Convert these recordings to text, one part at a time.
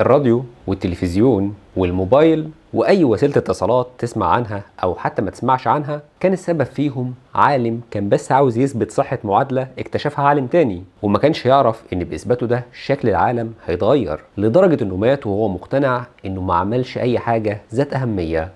الراديو والتلفزيون والموبايل واي وسيله اتصالات تسمع عنها او حتى ما تسمعش عنها كان السبب فيهم عالم كان بس عاوز يثبت صحه معادله اكتشفها عالم تاني وما كانش يعرف ان باثباته ده شكل العالم هيتغير لدرجه انه مات وهو مقتنع انه ما عملش اي حاجه ذات اهميه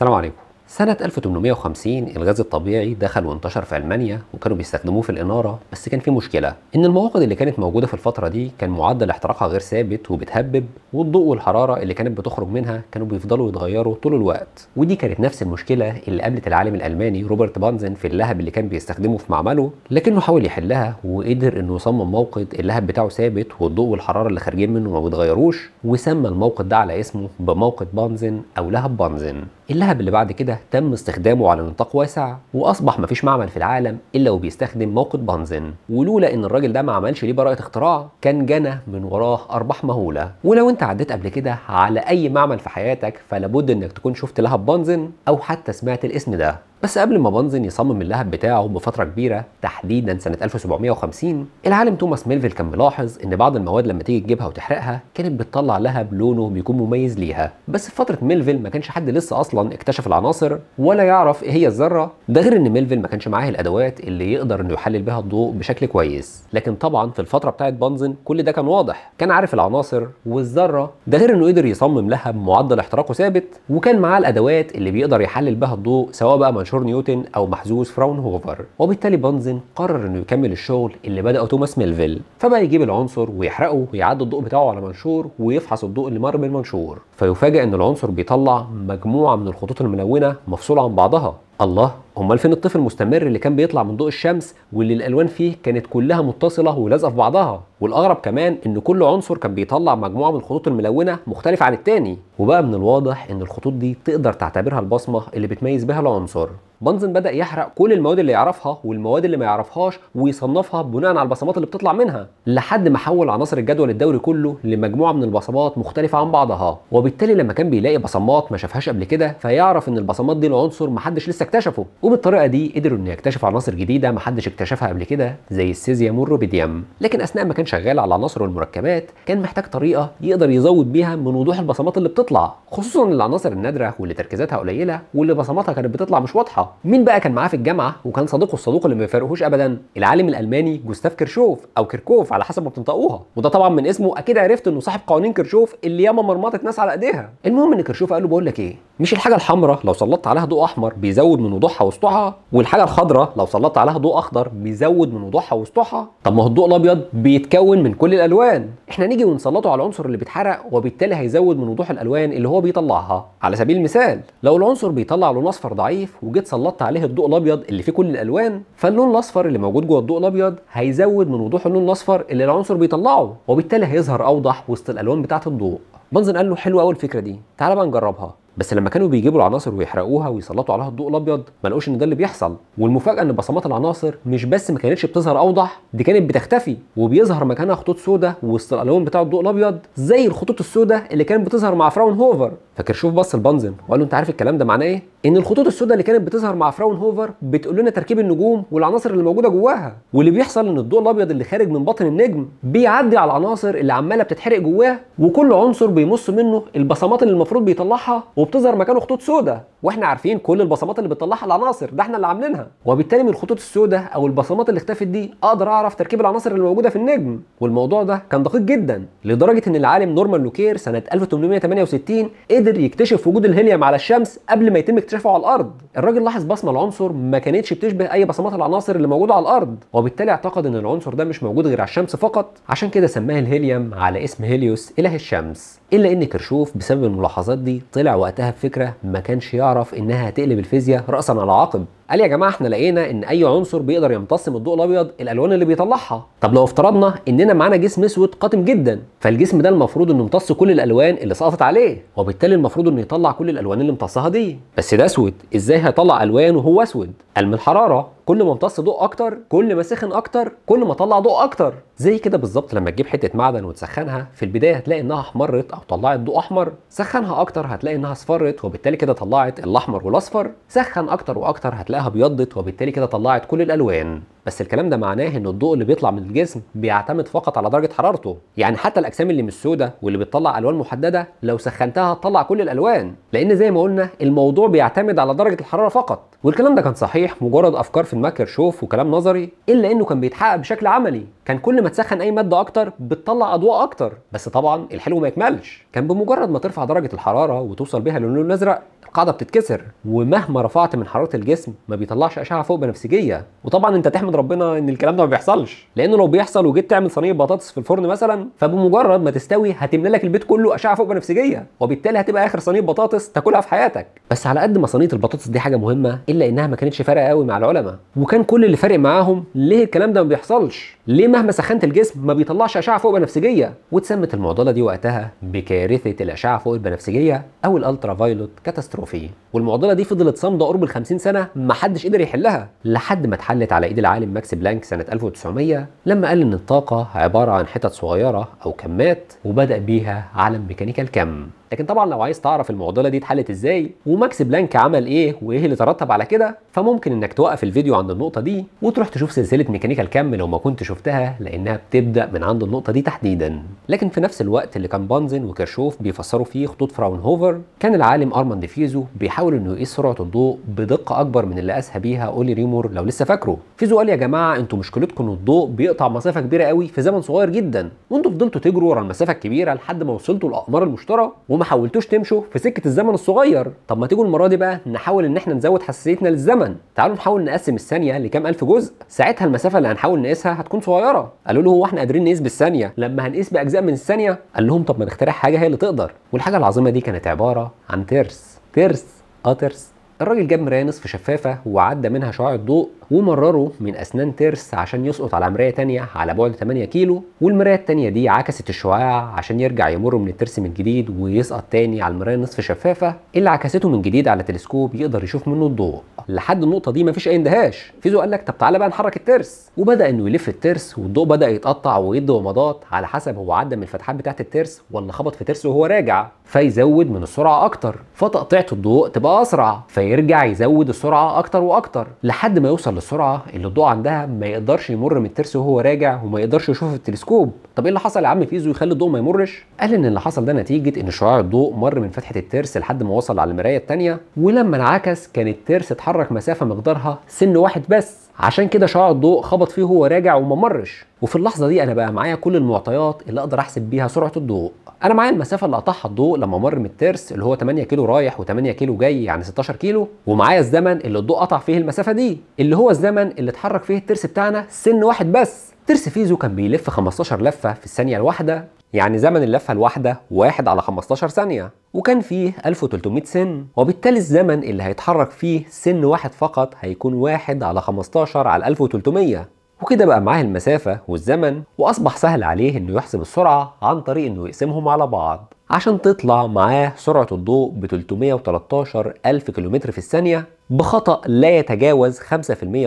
السلام عليكم سنة 1850 الغاز الطبيعي دخل وانتشر في ألمانيا وكانوا بيستخدموه في الإنارة بس كان في مشكلة إن المواقد اللي كانت موجودة في الفترة دي كان معدل احتراقها غير ثابت وبتهبب والضوء والحرارة اللي كانت بتخرج منها كانوا بيفضلوا يتغيروا طول الوقت ودي كانت نفس المشكلة اللي قابلت العالم الألماني روبرت بانزن في اللهب اللي كان بيستخدمه في معمله لكنه حاول يحلها وقدر إنه يصمم موقد اللهب بتاعه ثابت والضوء والحرارة اللي خارجين منه ما بيتغيروش وسمى الموقد ده على اسمه بموقد بانزن أو لهب بانزن اللهب اللي بعد كده تم استخدامه على نطاق واسع واصبح مفيش معمل في العالم الا وبيستخدم موقد بنزين ولولا ان الراجل ده ما عملش ليه براءه اختراع كان جنى من وراه ارباح مهوله ولو انت عديت قبل كده على اي معمل في حياتك فلابد انك تكون شفت لهب بنزين او حتى سمعت الاسم ده بس قبل ما بنزن يصمم اللهب بتاعه بفتره كبيره تحديدا سنه 1750 العالم توماس ميلفيل كان ملاحظ ان بعض المواد لما تيجي تجيبها وتحرقها كانت بتطلع لهب لونه بيكون مميز ليها بس في فتره ميلفيل ما كانش حد لسه اصلا اكتشف العناصر ولا يعرف ايه هي الذره ده غير ان ميلفيل ما كانش معاه الادوات اللي يقدر انه يحلل بها الضوء بشكل كويس لكن طبعا في الفتره بتاعه بنزن كل ده كان واضح كان عارف العناصر والذره ده غير انه قدر يصمم لهب معدل احتراقه ثابت وكان معاه الادوات اللي بيقدر يحلل بها الضوء سواء بقى منشور نيوتن أو فراون فراونهوفر وبالتالي بانزن قرر إنه يكمل الشغل اللي بدأه توماس ميلفيل فبقى يجيب العنصر ويحرقه ويعدي الضوء بتاعه على منشور ويفحص الضوء اللي مر بالمنشور فيفاجئ إن العنصر بيطلع مجموعة من الخطوط الملونة مفصولة عن بعضها الله امال فين الطفل المستمر اللي كان بيطلع من ضوء الشمس واللي الالوان فيه كانت كلها متصله ولازقه في بعضها والاغرب كمان ان كل عنصر كان بيطلع مجموعه من الخطوط الملونه مختلفه عن التاني وبقى من الواضح ان الخطوط دي تقدر تعتبرها البصمه اللي بتميز بها العنصر بنزن بدا يحرق كل المواد اللي يعرفها والمواد اللي ما يعرفهاش ويصنفها بناء على البصمات اللي بتطلع منها لحد ما حول عناصر الجدول الدوري كله لمجموعه من البصمات مختلفه عن بعضها وبالتالي لما كان بيلاقي بصمات ما شافهاش قبل كده فيعرف ان البصمات دي لعنصر محدش لسه اكتشفه وبالطريقه دي قدروا ان يكتشفوا عناصر جديده محدش اكتشفها قبل كده زي السيزيوم والروبيديوم لكن اثناء ما كانش شغال على العناصر والمركبات كان محتاج طريقه يقدر يزود بيها من وضوح البصمات اللي بتطلع خصوصا العناصر النادره واللي تركيزاتها قليله واللي بصماتها كانت بتطلع مش واضحه مين بقى كان معاه في الجامعه وكان صديقه الصدوق اللي ما بيفارقهوش ابدا العالم الالماني جوستاف كيرشوف او كيركوف على حسب ما بتنطقوها وده طبعا من اسمه اكيد عرفت انه صاحب قوانين كيرشوف اللي ياما مرمطت ناس على ايديها المهم ان كيرشوف قال له بقول لك ايه مش الحاجه الحمراء لو سلطت عليها ضوء احمر بيزود من وضوحها وسطوعها والحاجه الخضراء لو سلطت عليها ضوء اخضر بيزود من وضوحها وسطوعها طب ما هو الضوء الابيض بيتكون بيتكون من كل الالوان احنا نيجي ونسلطه على العنصر اللي بيتحرق وبالتالي هيزود من وضوح الالوان اللي هو بيطلعها على سبيل المثال لو العنصر بيطلع لون اصفر ضعيف وجيت سلطت عليه الضوء الابيض اللي فيه كل الالوان فاللون الاصفر اللي موجود جوه الضوء الابيض هيزود من وضوح اللون الاصفر اللي العنصر بيطلعه وبالتالي هيظهر اوضح وسط الالوان بتاعه الضوء منظر قال له حلوه قوي الفكره دي تعالى بقى نجربها بس لما كانوا بيجيبوا العناصر ويحرقوها ويسلطوا عليها الضوء الابيض ما لقوش ان ده اللي بيحصل والمفاجاه ان بصمات العناصر مش بس ما كانتش بتظهر اوضح دي كانت بتختفي وبيظهر مكانها خطوط سوداء وسط الالوان بتاع الضوء الابيض زي الخطوط السوداء اللي كانت بتظهر مع فراون هوفر فكرشوف بص البنزن وقال له انت عارف الكلام ده معناه ايه ان الخطوط السوداء اللي كانت بتظهر مع فراون هوفر بتقول لنا تركيب النجوم والعناصر اللي موجوده جواها واللي بيحصل ان الضوء الابيض اللي خارج من بطن النجم بيعدي على العناصر اللي عماله بتتحرق جواه وكل عنصر بيمص منه البصمات اللي المفروض بيطلعها وبتظهر مكانه خطوط سوداء واحنا عارفين كل البصمات اللي بتطلعها العناصر ده احنا اللي عاملينها وبالتالي من الخطوط السوداء او البصمات اللي اختفت دي اقدر اعرف تركيب العناصر اللي موجوده في النجم والموضوع ده كان دقيق جدا لدرجه ان العالم نورمان لوكير سنه 1868 قدر يكتشف وجود الهيليوم على الشمس قبل ما يتم اكتشافه على الارض الراجل لاحظ بصمه العنصر ما كانتش بتشبه اي بصمات العناصر اللي موجوده على الارض وبالتالي اعتقد ان العنصر ده مش موجود غير على الشمس فقط عشان كده سماه الهيليوم على اسم هيليوس اله الشمس الا ان كرشوف بسبب الملاحظات دي طلع وقتها وقتها بفكره ما كانش يعرف انها هتقلب الفيزياء راسا على عقب قال يا جماعه احنا لقينا ان اي عنصر بيقدر يمتصم الضوء الابيض الالوان اللي بيطلعها طب لو افترضنا اننا معانا جسم اسود قاتم جدا فالجسم ده المفروض انه يمتص كل الالوان اللي سقطت عليه وبالتالي المفروض انه يطلع كل الالوان اللي امتصها دي بس ده اسود ازاي هيطلع الوان وهو اسود قال من الحراره كل ما امتص ضوء اكتر كل ما سخن اكتر كل ما طلع ضوء اكتر زي كده بالظبط لما تجيب حته معدن وتسخنها في البدايه هتلاقي انها احمرت او طلعت ضوء احمر سخنها اكتر هتلاقي انها اصفرت وبالتالي كده طلعت الاحمر والاصفر سخن اكتر واكتر هتلاقي تلاقيها ابيضت وبالتالي كده طلعت كل الالوان بس الكلام ده معناه ان الضوء اللي بيطلع من الجسم بيعتمد فقط على درجه حرارته يعني حتى الاجسام اللي مش سودة واللي بتطلع الوان محدده لو سخنتها هتطلع كل الالوان لان زي ما قلنا الموضوع بيعتمد على درجه الحراره فقط والكلام ده كان صحيح مجرد افكار في الماكر شوف وكلام نظري الا انه كان بيتحقق بشكل عملي كان كل ما تسخن اي ماده اكتر بتطلع اضواء اكتر بس طبعا الحلو ما يكملش كان بمجرد ما ترفع درجه الحراره وتوصل بيها للون الازرق القاعده بتتكسر ومهما رفعت من حراره الجسم ما بيطلعش اشعه فوق بنفسجيه وطبعا انت تحمد ربنا ان الكلام ده ما بيحصلش لانه لو بيحصل وجيت تعمل صينيه بطاطس في الفرن مثلا فبمجرد ما تستوي هتملى لك البيت كله اشعه فوق بنفسجيه وبالتالي هتبقى اخر صينيه بطاطس تاكلها في حياتك بس على قد ما صينيه البطاطس دي حاجه مهمه الا انها ما كانتش فارقه قوي مع العلماء وكان كل اللي فارق معاهم ليه الكلام ده ما بيحصلش ليه مهما سخنت الجسم ما بيطلعش اشعه فوق بنفسجيه واتسمت المعضله دي وقتها بكارثه الاشعه فوق البنفسجيه او الالترا فايلوت كاتاستروفي والمعضله دي فضلت صامده قرب ال 50 سنه ما حدش قدر يحلها لحد ما اتحلت على ايد العالم ماكس بلانك سنه 1900 لما قال ان الطاقه عباره عن حتت صغيره او كمات وبدا بيها عالم ميكانيكا الكم لكن طبعا لو عايز تعرف المعضله دي اتحلت ازاي وماكس بلانك عمل ايه وايه اللي ترتب على كده فممكن انك توقف الفيديو عند النقطه دي وتروح تشوف سلسله ميكانيكا الكم لو ما كنت شفتها لانها بتبدا من عند النقطه دي تحديدا لكن في نفس الوقت اللي كان بانزن وكرشوف بيفسروا فيه خطوط فراونهوفر كان العالم ارمان ديفيزو بيحاول انه يقيس سرعه الضوء بدقه اكبر من اللي قاسها بيها اولي ريمور لو لسه فاكره فيزو قال يا جماعه انتوا مشكلتكم ان الضوء بيقطع مسافه كبيره قوي في زمن صغير جدا وانتوا فضلتوا تجروا ورا المسافه الكبيره لحد ما وصلتوا الاقمار المشتري ما حاولتوش تمشوا في سكه الزمن الصغير طب ما تيجوا المره دي بقى نحاول ان احنا نزود حساسيتنا للزمن تعالوا نحاول نقسم الثانيه لكام الف جزء ساعتها المسافه اللي هنحاول نقيسها هتكون صغيره قالوا له هو احنا قادرين نقيس بالثانيه لما هنقيس باجزاء من الثانيه قال لهم طب ما نخترع حاجه هي اللي تقدر والحاجه العظيمه دي كانت عباره عن ترس ترس اه ترس الراجل جاب مرايه نصف شفافه وعدى منها شعاع الضوء ومرره من اسنان ترس عشان يسقط على مرايه تانية على بعد 8 كيلو والمرايه التانية دي عكست الشعاع عشان يرجع يمر من الترس من جديد ويسقط تاني على المرايه النصف شفافه اللي عكسته من جديد على تلسكوب يقدر يشوف منه الضوء لحد النقطه دي مفيش اي اندهاش فيزو قال لك طب تعالى بقى نحرك الترس وبدا انه يلف الترس والضوء بدا يتقطع ويدي ومضات على حسب هو عدى من الفتحات بتاعه الترس ولا خبط في ترسه وهو راجع فيزود من السرعه اكتر فتقطيعه الضوء تبقى اسرع فيرجع يزود السرعه اكتر واكتر لحد ما يوصل السرعه اللي الضوء عندها ما يقدرش يمر من الترس وهو راجع وما يقدرش يشوف التلسكوب طب ايه اللي حصل يا عم فيزو يخلي الضوء ما يمرش قال ان اللي حصل ده نتيجه ان شعاع الضوء مر من فتحه الترس لحد ما وصل على المرايه الثانيه ولما انعكس كان الترس اتحرك مسافه مقدارها سن واحد بس عشان كده شعاع الضوء خبط فيه وهو راجع وما مرش وفي اللحظه دي انا بقى معايا كل المعطيات اللي اقدر احسب بيها سرعه الضوء انا معايا المسافه اللي قطعها الضوء لما مر من الترس اللي هو 8 كيلو رايح و8 كيلو جاي يعني 16 كيلو ومعايا الزمن اللي الضوء قطع فيه المسافه دي اللي هو الزمن اللي اتحرك فيه الترس بتاعنا سن واحد بس ترس فيزو كان بيلف 15 لفه في الثانيه الواحده يعني زمن اللفة الواحدة واحد على 15 ثانية وكان فيه 1300 سن وبالتالي الزمن اللي هيتحرك فيه سن واحد فقط هيكون واحد على 15 على 1300 وكده بقى معاه المسافة والزمن وأصبح سهل عليه إنه يحسب السرعة عن طريق إنه يقسمهم على بعض عشان تطلع معاه سرعة الضوء ب 313 ألف كيلومتر في الثانية بخطأ لا يتجاوز 5%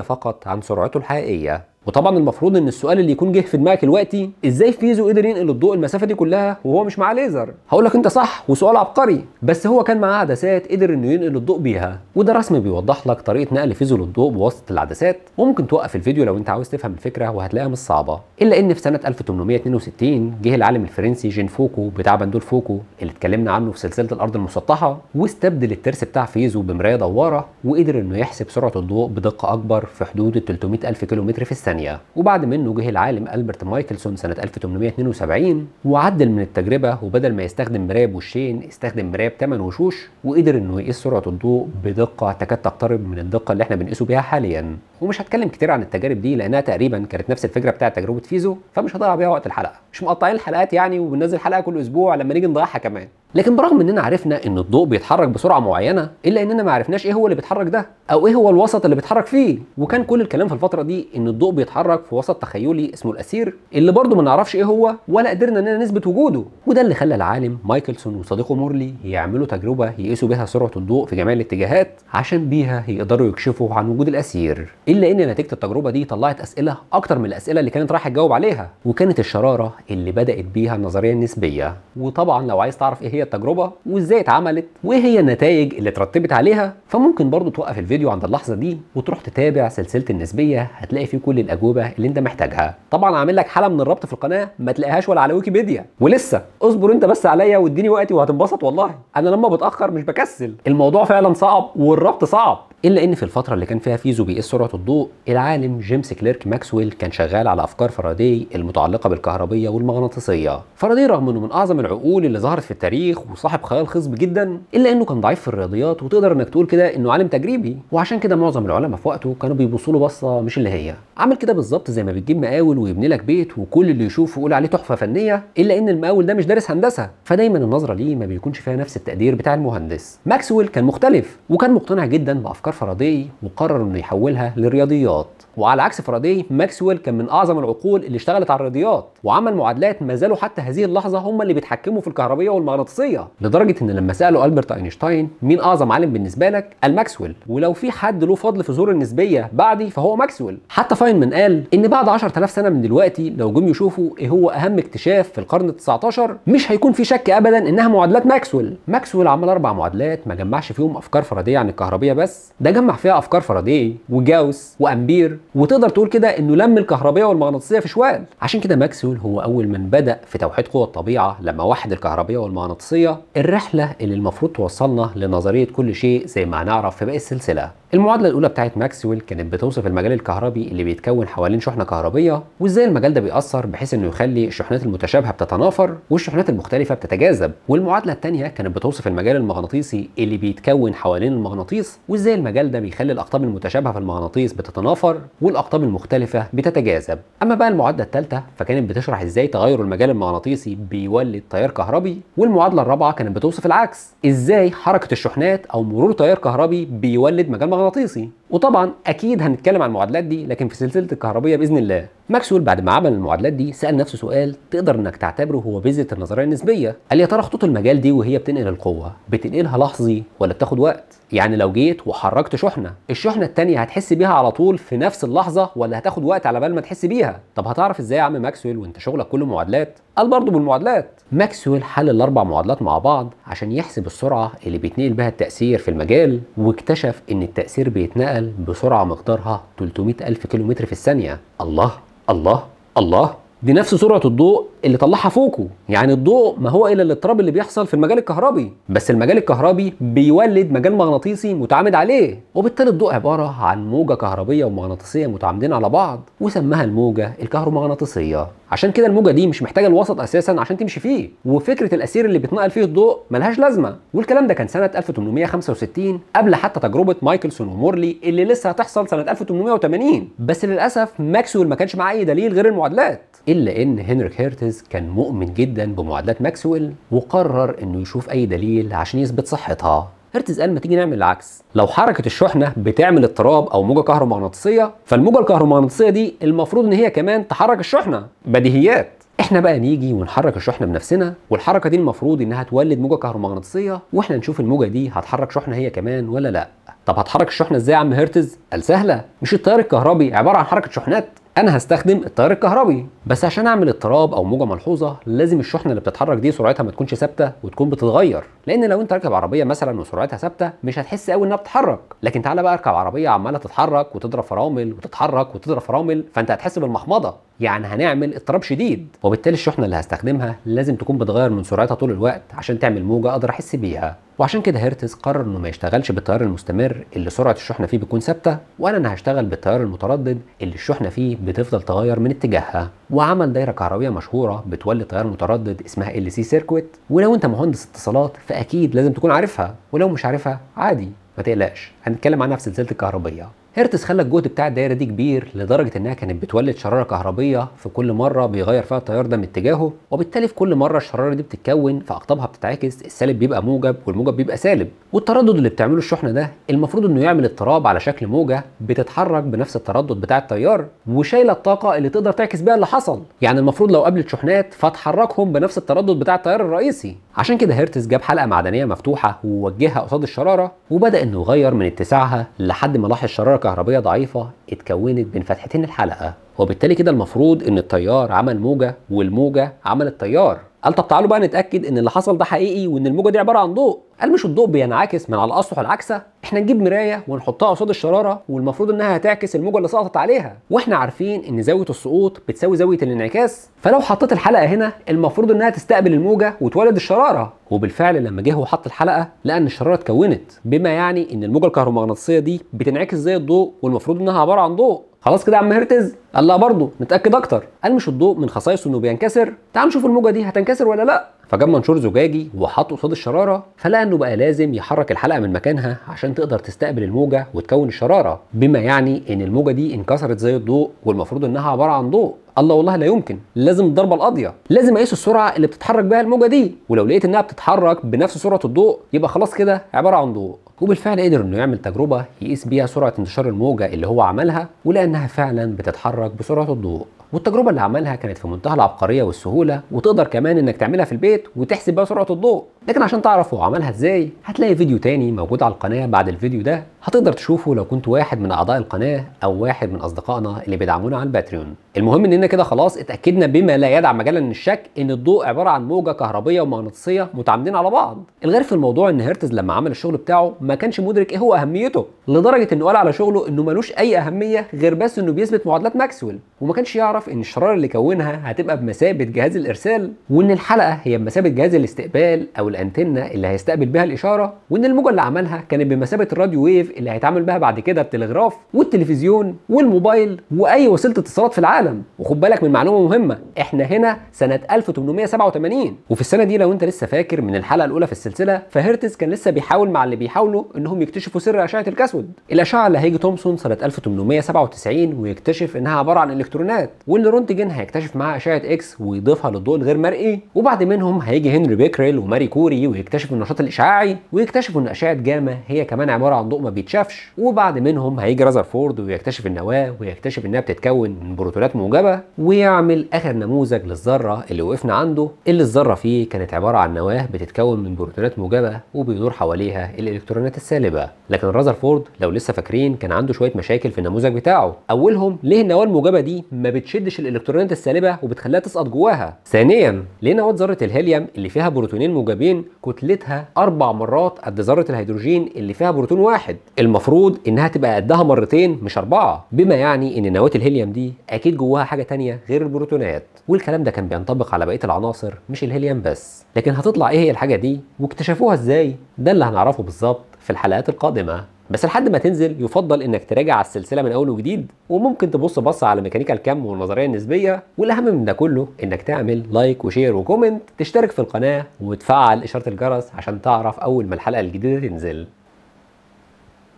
فقط عن سرعته الحقيقية وطبعا المفروض ان السؤال اللي يكون جه في دماغك دلوقتي ازاي فيزو قدر ينقل الضوء المسافه دي كلها وهو مش معاه ليزر هقول لك انت صح وسؤال عبقري بس هو كان معاه عدسات قدر انه ينقل الضوء بيها وده رسم بيوضح لك طريقه نقل فيزو للضوء بواسطه العدسات وممكن توقف الفيديو لو انت عاوز تفهم الفكره وهتلاقيها مش صعبه الا ان في سنه 1862 جه العالم الفرنسي جين فوكو بتاع بندول فوكو اللي اتكلمنا عنه في سلسله الارض المسطحه واستبدل الترس بتاع فيزو بمرايه دواره وقدر انه يحسب سرعه الضوء بدقه اكبر في حدود 300000 كيلومتر في السنه الثانية وبعد منه جه العالم ألبرت مايكلسون سنة 1872 وعدل من التجربة وبدل ما يستخدم مراية بوشين استخدم مراية بثمان وشوش وقدر انه يقيس سرعة الضوء بدقة تكاد تقترب من الدقة اللي احنا بنقيسه بيها حاليا ومش هتكلم كتير عن التجارب دي لانها تقريبا كانت نفس الفكرة بتاعة تجربة فيزو فمش هضيع بيها وقت الحلقة مش مقطعين الحلقات يعني وبننزل حلقة كل اسبوع لما نيجي نضيعها كمان لكن برغم اننا عرفنا ان الضوء بيتحرك بسرعه معينه الا اننا ما عرفناش ايه هو اللي بيتحرك ده او ايه هو الوسط اللي بيتحرك فيه وكان كل الكلام في الفتره دي ان الضوء بيتحرك في وسط تخيلي اسمه الاسير اللي برضه ما نعرفش ايه هو ولا قدرنا اننا نثبت وجوده وده اللي خلى العالم مايكلسون وصديقه مورلي يعملوا تجربه يقيسوا بيها سرعه الضوء في جميع الاتجاهات عشان بيها يقدروا يكشفوا عن وجود الاسير الا ان نتيجه التجربه دي طلعت اسئله اكتر من الاسئله اللي كانت رايحه تجاوب عليها وكانت الشراره اللي بدات بيها النظريه النسبيه وطبعا لو عايز تعرف ايه هي التجربه وازاي اتعملت وايه هي النتائج اللي اترتبت عليها فممكن برضو توقف الفيديو عند اللحظه دي وتروح تتابع سلسله النسبيه هتلاقي فيه كل الاجوبه اللي انت محتاجها طبعا عامل لك حاله من الربط في القناه ما تلاقيهاش ولا على ويكيبيديا ولسه اصبر انت بس عليا واديني وقتي وهتنبسط والله انا لما بتاخر مش بكسل الموضوع فعلا صعب والربط صعب الا ان في الفتره اللي كان فيها فيزو بيقيس سرعه الضوء العالم جيمس كليرك ماكسويل كان شغال على افكار فاراداي المتعلقه بالكهربيه والمغناطيسيه فاراداي رغم انه من اعظم العقول اللي ظهرت في التاريخ شيخ وصاحب خيال خصب جدا الا انه كان ضعيف في الرياضيات وتقدر انك تقول كده انه عالم تجريبي وعشان كده معظم العلماء في وقته كانوا بيبصوا له بصه مش اللي هي عمل كده بالظبط زي ما بتجيب مقاول ويبني لك بيت وكل اللي يشوفه يقول عليه تحفه فنيه الا ان المقاول ده مش دارس هندسه فدايما النظره ليه ما بيكونش فيها نفس التقدير بتاع المهندس ماكسويل كان مختلف وكان مقتنع جدا بافكار فرادي وقرر انه يحولها للرياضيات وعلى عكس فرادي ماكسويل كان من اعظم العقول اللي اشتغلت على الرياضيات وعمل معادلات ما زالوا حتى هذه اللحظه هم اللي بيتحكموا في الكهربيه والمغناطيسيه الشخصيه لدرجه ان لما سالوا البرت اينشتاين مين اعظم عالم بالنسبه لك قال ماكسويل ولو في حد له فضل في ظهور النسبيه بعدي فهو ماكسويل حتى فاينمان قال ان بعد 10000 سنه من دلوقتي لو جم يشوفوا ايه هو اهم اكتشاف في القرن ال19 مش هيكون في شك ابدا انها معادلات ماكسويل ماكسويل عمل اربع معادلات ما جمعش فيهم افكار فرديه عن الكهربيه بس ده جمع فيها افكار فرديه وجاوس وامبير وتقدر تقول كده انه لم الكهربيه والمغناطيسيه في شوال عشان كده ماكسويل هو اول من بدا في توحيد قوى الطبيعه لما وحد الكهربيه والمغناطيسيه الشخصية الرحلة اللي المفروض توصلنا لنظرية كل شيء زي ما هنعرف في باقي السلسلة المعادله الاولى بتاعت ماكسويل كانت بتوصف المجال الكهربي اللي بيتكون حوالين شحنه كهربيه وازاي المجال ده بيأثر بحيث انه يخلي الشحنات المتشابهه بتتنافر والشحنات المختلفه بتتجاذب والمعادله الثانيه كانت بتوصف المجال المغناطيسي اللي بيتكون حوالين المغناطيس وازاي المجال ده بيخلي الاقطاب المتشابهه في المغناطيس بتتنافر والاقطاب المختلفه بتتجاذب اما بقى المعادله الثالثه فكانت بتشرح ازاي تغير المجال المغناطيسي بيولد تيار كهربي والمعادله الرابعه كانت بتوصف العكس ازاي حركه الشحنات او مرور تيار كهربي بيولد مجال مغناطيسي الغناطيسي وطبعا اكيد هنتكلم عن المعادلات دي لكن في سلسله الكهربيه باذن الله ماكسويل بعد ما عمل المعادلات دي سال نفسه سؤال تقدر انك تعتبره هو بذره النظريه النسبيه قال يا ترى خطوط المجال دي وهي بتنقل القوه بتنقلها لحظي ولا بتاخد وقت يعني لو جيت وحركت شحنه الشحنه الثانيه هتحس بيها على طول في نفس اللحظه ولا هتاخد وقت على بال ما تحس بيها طب هتعرف ازاي يا عم ماكسويل وانت شغلك كله معادلات قال برضه بالمعادلات ماكسويل حل الاربع معادلات مع بعض عشان يحسب السرعه اللي بيتنقل بها التاثير في المجال واكتشف ان التاثير بيتنقل بيعمل بسرعة مقدارها 300 ألف كيلومتر في الثانية الله الله الله دي نفس سرعة الضوء اللي طلعها فوكو يعني الضوء ما هو إلا الاضطراب اللي بيحصل في المجال الكهربي بس المجال الكهربي بيولد مجال مغناطيسي متعامد عليه وبالتالي الضوء عبارة عن موجة كهربية ومغناطيسية متعامدين على بعض وسماها الموجة الكهرومغناطيسية عشان كده الموجه دي مش محتاجه الوسط اساسا عشان تمشي فيه وفكره الاسير اللي بيتنقل فيه الضوء ملهاش لازمه والكلام ده كان سنه 1865 قبل حتى تجربه مايكلسون ومورلي اللي لسه هتحصل سنه 1880 بس للاسف ماكسويل ما كانش معاه اي دليل غير المعادلات الا ان هنريك هيرتز كان مؤمن جدا بمعادلات ماكسويل وقرر انه يشوف اي دليل عشان يثبت صحتها هرتز قال ما تيجي نعمل العكس لو حركه الشحنه بتعمل اضطراب او موجه كهرومغناطيسيه فالموجه الكهرومغناطيسيه دي المفروض ان هي كمان تحرك الشحنه بديهيات احنا بقى نيجي ونحرك الشحنه بنفسنا والحركه دي المفروض انها تولد موجه كهرومغناطيسيه واحنا نشوف الموجه دي هتحرك شحنه هي كمان ولا لا طب هتحرك الشحنه ازاي يا عم هرتز قال سهله مش التيار الكهربي عباره عن حركه شحنات انا هستخدم التيار الكهربي بس عشان اعمل اضطراب او موجه ملحوظه لازم الشحنه اللي بتتحرك دي سرعتها ما تكونش ثابته وتكون بتتغير لان لو انت راكب عربيه مثلا وسرعتها ثابته مش هتحس قوي انها بتتحرك لكن تعالى بقى اركب عربيه عماله تتحرك وتضرب فرامل وتتحرك وتضرب فرامل فانت هتحس بالمحمضه يعني هنعمل اضطراب شديد وبالتالي الشحنه اللي هستخدمها لازم تكون بتغير من سرعتها طول الوقت عشان تعمل موجه اقدر احس بيها وعشان كده هرتز قرر انه ما يشتغلش بالتيار المستمر اللي سرعه الشحنه فيه بتكون ثابته وانا انا هشتغل بالتيار المتردد اللي الشحنه فيه بتفضل تغير من اتجاهها وعمل دايره كهربيه مشهوره بتولي تيار متردد اسمها ال سي سيركويت ولو انت مهندس اتصالات فاكيد لازم تكون عارفها ولو مش عارفها عادي ما تقلقش هنتكلم عنها في سلسله الكهربيه هرتز خلى الجهد بتاع الدايره دي كبير لدرجه انها كانت بتولد شراره كهربيه في كل مره بيغير فيها التيار ده من اتجاهه وبالتالي في كل مره الشراره دي بتتكون فاقطابها بتتعكس السالب بيبقى موجب والموجب بيبقى سالب والتردد اللي بتعمله الشحنه ده المفروض انه يعمل اضطراب على شكل موجه بتتحرك بنفس التردد بتاع التيار وشايله الطاقه اللي تقدر تعكس بيها اللي حصل يعني المفروض لو قابلت شحنات فتحركهم بنفس التردد بتاع التيار الرئيسي عشان كده هيرتز جاب حلقه معدنيه مفتوحه ووجهها قصاد الشراره وبدا انه يغير من اتساعها لحد ما لاحظ شراره كهربيه ضعيفه اتكونت بين فتحتين الحلقه وبالتالي كده المفروض ان التيار عمل موجه والموجه عملت تيار قال طب تعالوا بقى نتاكد ان اللي حصل ده حقيقي وان الموجه دي عباره عن ضوء قال مش الضوء بينعكس من على الاسطح العكسه احنا نجيب مرايه ونحطها قصاد الشراره والمفروض انها هتعكس الموجه اللي سقطت عليها واحنا عارفين ان زاويه السقوط بتساوي زاويه الانعكاس فلو حطيت الحلقه هنا المفروض انها تستقبل الموجه وتولد الشراره وبالفعل لما جه وحط الحلقه لقى ان الشراره اتكونت بما يعني ان الموجه الكهرومغناطيسيه دي بتنعكس زي الضوء والمفروض انها عباره عن ضوء خلاص كده يا عم هرتز قال لا برضه نتاكد اكتر قال مش الضوء من خصائصه انه بينكسر تعال نشوف الموجه دي هتنكسر ولا لا فجاب منشور زجاجي وحطه قصاد الشراره فلقى انه بقى لازم يحرك الحلقه من مكانها عشان تقدر تستقبل الموجه وتكون الشراره بما يعني ان الموجه دي انكسرت زي الضوء والمفروض انها عباره عن ضوء الله والله لا يمكن لازم الضربه القاضيه لازم اقيس السرعه اللي بتتحرك بها الموجه دي ولو لقيت انها بتتحرك بنفس سرعه الضوء يبقى خلاص كده عباره عن ضوء وبالفعل قدر انه يعمل تجربه يقيس بيها سرعه انتشار الموجه اللي هو عملها ولانها فعلا بتتحرك بسرعه الضوء والتجربه اللي عملها كانت في منتهى العبقريه والسهوله وتقدر كمان انك تعملها في البيت وتحسب بقى سرعه الضوء لكن عشان تعرف هو عملها ازاي هتلاقي فيديو تاني موجود على القناه بعد الفيديو ده هتقدر تشوفه لو كنت واحد من اعضاء القناه او واحد من اصدقائنا اللي بيدعمونا على الباتريون المهم اننا كده خلاص اتاكدنا بما لا يدع مجالا للشك ان الضوء عباره عن موجه كهربيه ومغناطيسيه متعامدين على بعض الغير في الموضوع ان هرتز لما عمل الشغل بتاعه ما كانش مدرك ايه هو اهميته لدرجه انه قال على شغله انه ملوش اي اهميه غير بس انه بيثبت معادلات ماكسويل وما كانش يعرف هنعرف ان الشراره اللي كونها هتبقى بمثابه جهاز الارسال وان الحلقه هي بمثابه جهاز الاستقبال او الانتنه اللي هيستقبل بها الاشاره وان الموجه اللي عملها كانت بمثابه الراديو ويف اللي هيتعامل بها بعد كده التلغراف والتلفزيون والموبايل واي وسيله اتصالات في العالم وخد بالك من معلومه مهمه احنا هنا سنه 1887 وفي السنه دي لو انت لسه فاكر من الحلقه الاولى في السلسله فهرتز كان لسه بيحاول مع اللي بيحاولوا انهم يكتشفوا سر اشعه الكاسود الاشعه اللي هيجي تومسون سنه 1897 ويكتشف انها عباره عن الكترونات رونتجن هيكتشف معاها اشعه اكس ويضيفها للضوء الغير مرئي وبعد منهم هيجي هنري بيكريل وماري كوري ويكتشفوا النشاط الاشعاعي ويكتشفوا ان اشعه جاما هي كمان عباره عن ضوء ما بيتشافش وبعد منهم هيجي رازرفورد ويكتشف النواه ويكتشف انها بتتكون من بروتونات موجبه ويعمل اخر نموذج للذره اللي وقفنا عنده اللي الذره فيه كانت عباره عن نواه بتتكون من بروتونات موجبه وبيدور حواليها الالكترونات السالبه لكن رازرفورد لو لسه فاكرين كان عنده شويه مشاكل في النموذج بتاعه اولهم ليه النواه الموجبه دي ما بتش بتشدش الالكترونات السالبه وبتخليها تسقط جواها ثانيا لقينا قوه ذره الهيليوم اللي فيها بروتونين موجبين كتلتها اربع مرات قد ذره الهيدروجين اللي فيها بروتون واحد المفروض انها تبقى قدها مرتين مش اربعه بما يعني ان نواه الهيليوم دي اكيد جواها حاجه ثانيه غير البروتونات والكلام ده كان بينطبق على بقيه العناصر مش الهيليوم بس لكن هتطلع ايه هي الحاجه دي واكتشفوها ازاي ده اللي هنعرفه بالظبط في الحلقات القادمه بس لحد ما تنزل يفضل انك تراجع على السلسله من اول وجديد وممكن تبص بص على ميكانيكا الكم والنظريه النسبيه والاهم من ده كله انك تعمل لايك وشير وكومنت تشترك في القناه وتفعل اشاره الجرس عشان تعرف اول ما الحلقه الجديده تنزل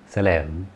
سلام